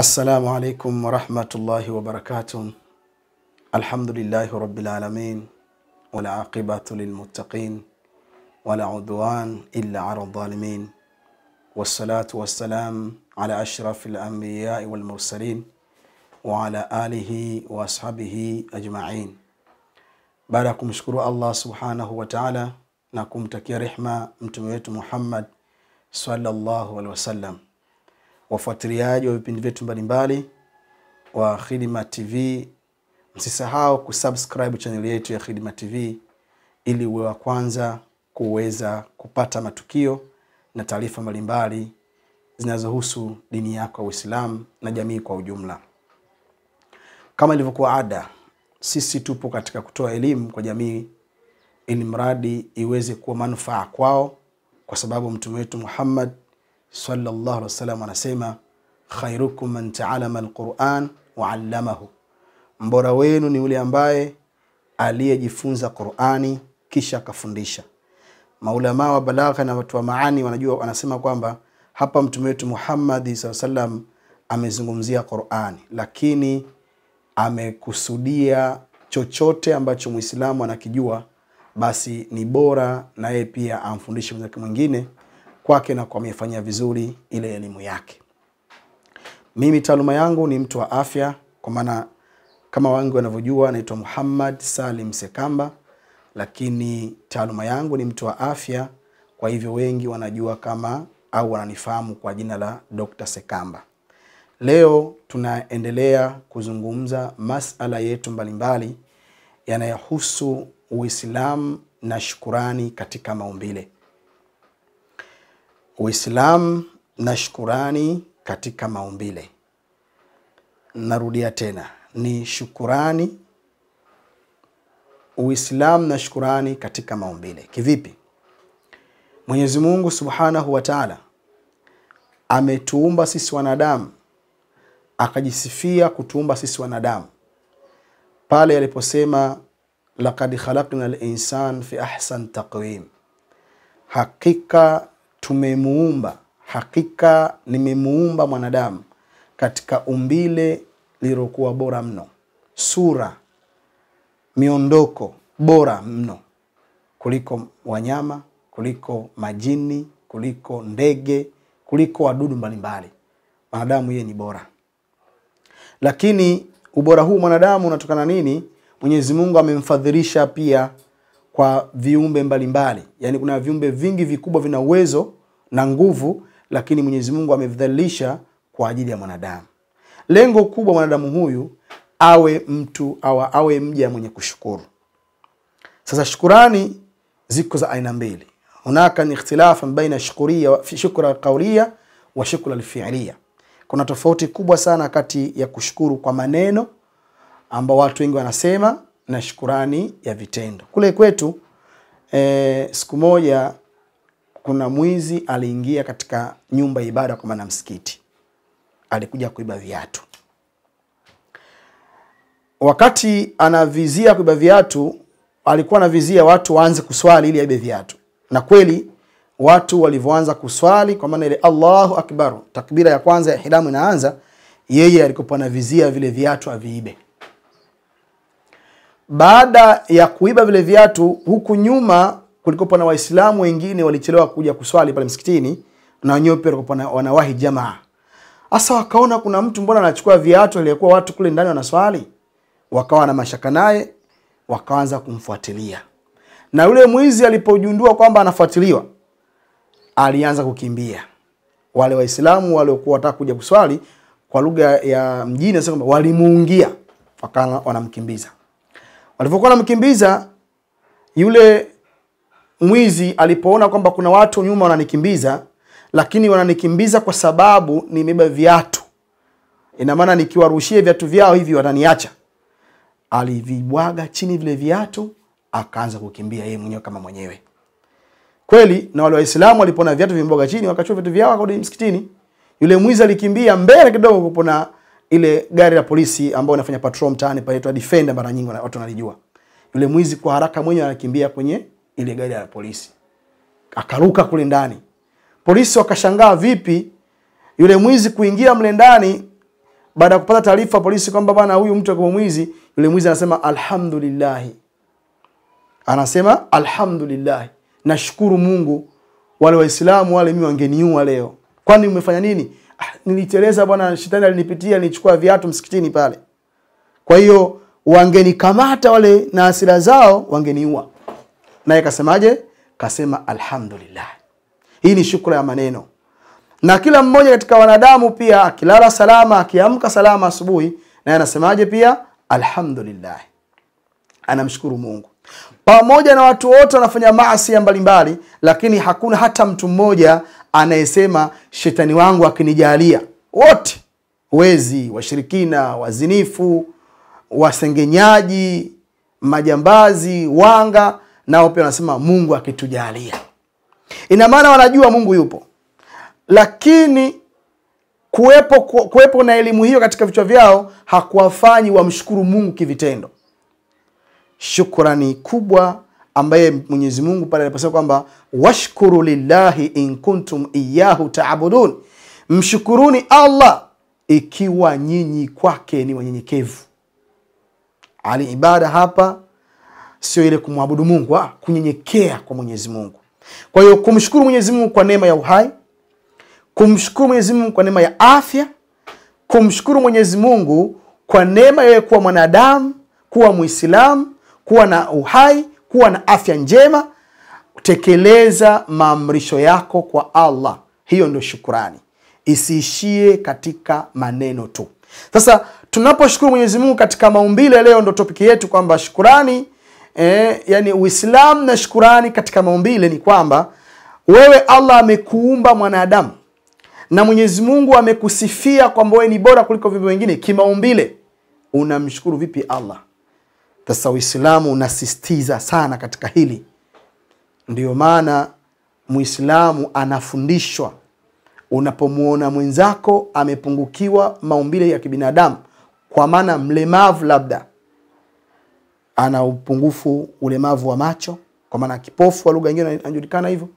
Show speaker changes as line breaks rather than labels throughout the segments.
السلام عليكم ورحمة الله وبركاته الحمد لله رب العالمين والعاقبة للمتقين ولا عدوان إلا على الظالمين والصلاة والسلام على أشرف الأنبياء والمرسلين وعلى آله وأصحابه أجمعين baada ya الله سبحانه وتعالى نكم na kumtakia rehma mtume wetu muhammad salllahu alehi wafuatiliaji wa vipindi vyetu mbalimbali wa Khidma TV, msisahau kusubscribe chaneli yetu ya Khidma TV ili uwe wa kwanza kuweza kupata matukio na taarifa mbalimbali zinazohusu dini yako ya Uislamu na jamii kwa ujumla. Kama ilivyokuwa ada, sisi tupo katika kutoa elimu kwa jamii ili mradi iweze kuwa manufaa kwao, kwa sababu mtume wetu Muhammad sallallahu alaihi wasallam anasema khairukum man taalama alquran wa allamahu, mbora wenu ni yule ambaye aliyejifunza Qurani kisha akafundisha. Maulamaa wa balagha na watu wa maani wanajua, wanasema kwamba hapa mtume wetu Muhammad wasallam amezungumzia Qurani, lakini amekusudia chochote ambacho Mwislamu anakijua, basi ni bora na yeye pia amfundishe mwenzake mwingine kwake na kwamefanyia vizuri ile elimu yake. Mimi taaluma yangu ni mtu wa afya, kwa maana kama wengi wanavyojua, anaitwa Muhammad Salim Sekamba, lakini taaluma yangu ni mtu wa afya, kwa hivyo wengi wanajua kama au wananifahamu kwa jina la Dr. Sekamba. Leo tunaendelea kuzungumza masala yetu mbalimbali yanayohusu Uislamu na shukurani katika maumbile. Uislamu na shukurani katika maumbile. Narudia tena, ni shukurani, Uislamu na shukurani katika maumbile. Kivipi? Mwenyezi Mungu Subhanahu wa Ta'ala ametuumba sisi wanadamu, akajisifia kutuumba sisi wanadamu pale aliposema lakad khalaqna linsan fi ahsan taqwim, hakika tumemuumba, hakika nimemuumba mwanadamu katika umbile lilokuwa bora mno, sura miondoko bora mno kuliko wanyama, kuliko majini, kuliko ndege, kuliko wadudu mbalimbali. Mwanadamu yeye ni bora, lakini ubora huu mwanadamu unatokana nini? Mwenyezi Mungu amemfadhilisha pia kwa viumbe mbalimbali mbali. Yani kuna viumbe vingi vikubwa vina uwezo na nguvu, lakini Mwenyezi Mungu amevidhalilisha kwa ajili ya mwanadamu. Lengo kubwa mwanadamu huyu awe mtu awa, awe mja mwenye kushukuru. Sasa shukurani ziko za aina mbili, hunaka ni ikhtilafan baina shukuria shukra qaulia wa shukra alfiilia. Kuna tofauti kubwa sana kati ya kushukuru kwa maneno ambao watu wengi wanasema na shukurani ya vitendo. Kule kwetu e, siku moja kuna mwizi aliingia katika nyumba ibada kwa maana msikiti, alikuja kuiba viatu. Wakati anavizia kuiba viatu, alikuwa anavizia watu waanze kuswali ili aibe viatu, na kweli watu walivyoanza kuswali kwa maana ile Allahu akbar, takbira ya kwanza ya ihramu inaanza, yeye alikuwa anavizia vile viatu aviibe baada ya kuiba vile viatu, huku nyuma kulikopo na Waislamu wengine walichelewa kuja kuswali pale msikitini, na wenyewe pia walikuwa wanawahi jamaa. Sasa wakaona kuna mtu mbona anachukua viatu aliyekuwa watu kule ndani wanaswali, wakawa na mashaka naye, wakaanza kumfuatilia. Na yule mwizi alipojundua kwamba anafuatiliwa, alianza kukimbia. Wale Waislamu waliokuwa wataka kuja kuswali, kwa lugha ya mjini, kwamba walimuungia, wakawa wanamkimbiza Walivyokuwa namkimbiza yule mwizi, alipoona kwamba kuna watu nyuma wananikimbiza, lakini wananikimbiza kwa sababu nimebeba viatu, ina maana nikiwarushia viatu vyao hivi wananiacha. Alivibwaga chini vile viatu, akaanza kukimbia yeye mwenyewe kama mwenyewe kweli. Na wale Waislamu walipona viatu vimebwaga chini, wakachua viatu vyao, akarudi msikitini. Yule mwizi alikimbia mbele kidogo kupona ile gari la polisi ambayo inafanya patrol mtaani pale inaitwa Defender, mara nyingi watu wanalijua. Yule mwizi kwa haraka mwenyewe anakimbia kwenye ile gari la polisi, akaruka kule ndani. Polisi wakashangaa vipi yule mwizi kuingia mle ndani. Baada ya kupata taarifa polisi kwamba bwana huyu mtu akiwa mwizi, yule mwizi anasema alhamdulillah, anasema alhamdulillah, nashukuru Mungu, wale Waislamu wale mimi wangeniua leo, kwani umefanya nini? Ah, niliteleza bwana, shetani alinipitia, nilichukua viatu msikitini pale. Kwa hiyo wangenikamata wale na asira zao wangeniua. Naye kasemaje? Kasema alhamdulillah. Hii ni shukra ya maneno. Na kila mmoja katika wanadamu pia akilala salama, akiamka salama asubuhi, naye anasemaje pia? Alhamdulillah, anamshukuru Mungu pamoja na watu wote wanafanya maasi mbalimbali, lakini hakuna hata mtu mmoja anayesema shetani wangu akinijalia. Wote wezi, washirikina, wazinifu, wasengenyaji, majambazi, wanga, nao pia wanasema Mungu akitujalia. Ina maana wanajua Mungu yupo, lakini kuwepo kuwepo na elimu hiyo katika vichwa vyao hakuwafanyi wamshukuru Mungu kivitendo. Shukrani kubwa ambaye Mwenyezi Mungu pale aliposema kwamba washkuru lillahi in kuntum iyahu taabudun, mshukuruni Allah ikiwa nyinyi kwake ni wanyenyekevu. ibada hapa sio ile kumwabudu Mungu, ah, kunyenyekea kwa Mwenyezi Mungu. Kwa hiyo kumshukuru Mwenyezi Mungu kwa neema ya uhai, kumshukuru Mwenyezi Mungu kwa neema ya afya, kumshukuru Mwenyezi Mungu kwa neema ya kuwa mwanadamu, kuwa Muislamu, kuwa na uhai, kuwa na afya njema, tekeleza maamrisho yako kwa Allah. Hiyo ndio shukurani, isiishie katika maneno tu. Sasa tunaposhukuru Mwenyezi Mungu katika maumbile, leo ndo topiki yetu kwamba shukurani eh, yani Uislamu na shukurani katika maumbile ni kwamba wewe Allah amekuumba mwanadamu na Mwenyezi Mungu amekusifia kwamba wewe ni bora kuliko viumbe wengine kimaumbile, unamshukuru vipi Allah? Sasa Uislamu unasisitiza sana katika hili, ndiyo maana Muislamu anafundishwa unapomwona mwenzako amepungukiwa maumbile ya kibinadamu, kwa maana mlemavu, labda ana upungufu ulemavu wa macho, kwa maana kipofu wa lugha nyingine anajulikana hivyo,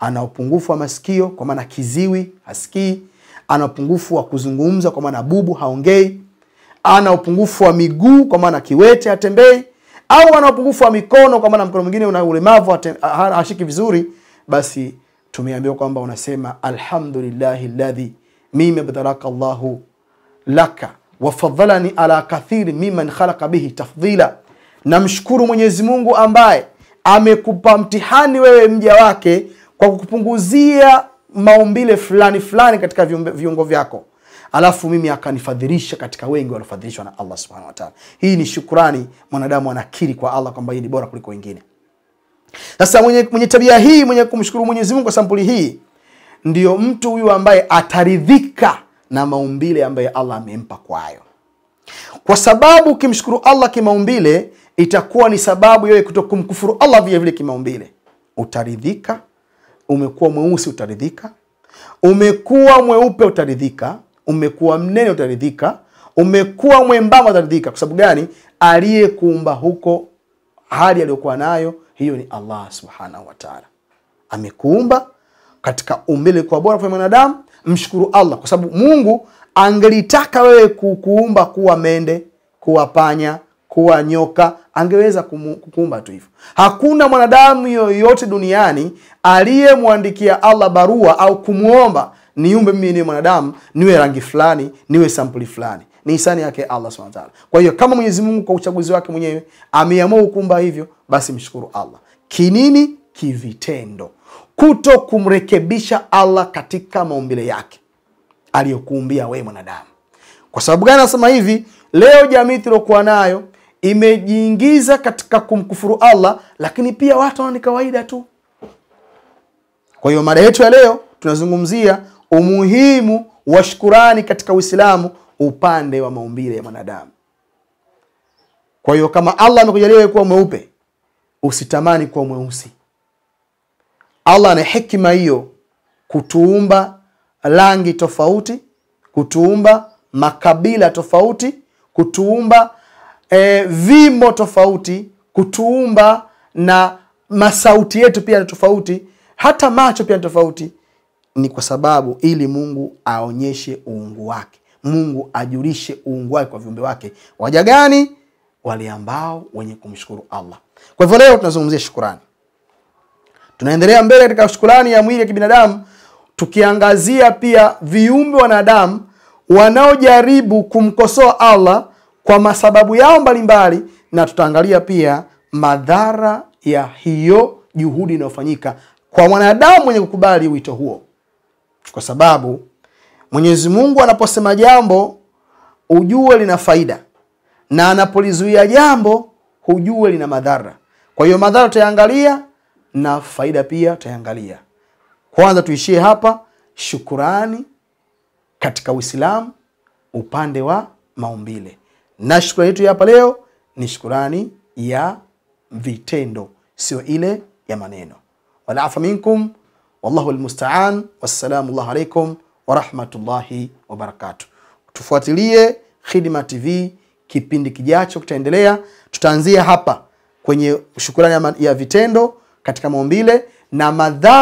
ana upungufu wa masikio, kwa maana kiziwi, hasikii, ana upungufu wa kuzungumza, kwa maana bubu, haongei ana upungufu wa miguu kwa maana kiwete hatembei au ana upungufu wa mikono kwa maana mkono mwingine una ulemavu hashiki vizuri basi tumeambiwa kwamba unasema alhamdulillahi ladhi mimi abdharaka llahu laka wafadhalani ala kathiri miman khalaqa bihi tafdhila namshukuru mwenyezi mungu ambaye amekupa mtihani wewe mja wake kwa kukupunguzia maumbile fulani fulani katika viungo vyako alafu mimi akanifadhilisha katika wengi waliofadhilishwa na Allah subhanahu wa ta'ala. Hii ni shukrani, mwanadamu anakiri kwa Allah kwamba yeye ni bora kuliko wengine. Sasa mwenye, mwenye tabia hii, mwenye kumshukuru Mwenyezi Mungu kwa sampuli hii, ndiyo mtu huyu ambaye ataridhika na maumbile ambayo Allah amempa kwayo, kwa sababu ukimshukuru Allah kimaumbile itakuwa ni sababu yeye kuto kumkufuru Allah vile vile kimaumbile. Utaridhika, umekuwa mweusi utaridhika, umekuwa mweupe utaridhika, umekuwa mnene utaridhika, umekuwa mwembamba utaridhika. Kwa sababu gani? Aliyekuumba huko, hali aliyokuwa nayo hiyo ni Allah subhanahu wa taala. Amekuumba katika umbile kwa bora kwa mwanadamu, mshukuru Allah kwa sababu Mungu angelitaka wewe kukuumba kuwa mende, kuwa panya, kuwa nyoka, angeweza kukuumba tu hivyo. Hakuna mwanadamu yoyote duniani aliyemwandikia Allah barua au kumwomba niumbe mimi niwe mwanadamu niwe rangi fulani niwe sampuli fulani ni hisani yake Allah subhanahu wa ta'ala. Kwa hiyo kama Mwenyezi Mungu kwa uchaguzi wake mwenyewe ameamua kuumba hivyo, basi mshukuru Allah. Kinini? Kivitendo, kuto kumrekebisha Allah katika maumbile yake aliyokuumbia wewe mwanadamu. Kwa sababu gani nasema hivi? Leo jamii tuliokuwa nayo imejiingiza katika kumkufuru Allah, lakini pia watu ni kawaida tu. Kwa hiyo mada yetu ya leo tunazungumzia umuhimu wa shukurani katika Uislamu upande wa maumbile ya mwanadamu. Kwa hiyo kama Allah amekujalia kuwa mweupe, usitamani kuwa mweusi. Allah ana hikima hiyo kutuumba rangi tofauti, kutuumba makabila tofauti, kutuumba e, vimo tofauti, kutuumba na masauti yetu pia ni tofauti, hata macho pia ni tofauti ni kwa sababu ili Mungu aonyeshe uungu wake, Mungu ajulishe uungu wake kwa viumbe wake. Waja gani? Wale ambao wenye kumshukuru Allah. Kwa hivyo leo tunazungumzia shukurani, tunaendelea mbele katika shukurani ya mwili ya kibinadamu, tukiangazia pia viumbe wanadamu wanaojaribu kumkosoa Allah kwa masababu yao mbalimbali, na tutaangalia pia madhara ya hiyo juhudi inayofanyika kwa mwanadamu mwenye kukubali wito huo. Kwa sababu Mwenyezi Mungu anaposema jambo ujue lina faida, na anapolizuia jambo hujue lina madhara. Kwa hiyo madhara tutayaangalia na faida pia tutayaangalia. Kwanza tuishie hapa. Shukurani katika Uislamu upande wa maumbile, na shukurani yetu hapa leo ni shukurani ya vitendo, sio ile ya maneno. walafa minkum wallahu almustaan. Wassalamu llahu alaikum warahmatullahi wabarakatu. Tufuatilie Khidma TV, kipindi kijacho kitaendelea. Tutaanzia hapa kwenye shukurani ya vitendo katika maumbile na madha